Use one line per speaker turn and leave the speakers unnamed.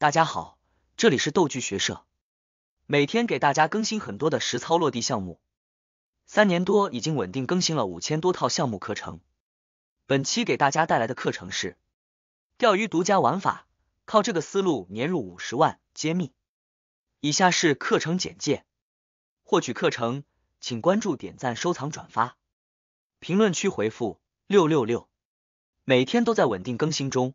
大家好，这里是斗剧学社，每天给大家更新很多的实操落地项目，三年多已经稳定更新了五千多套项目课程。本期给大家带来的课程是钓鱼独家玩法，靠这个思路年入五十万揭秘。以下是课程简介，获取课程请关注、点赞、收藏、转发，评论区回复六六六，每天都在稳定更新中。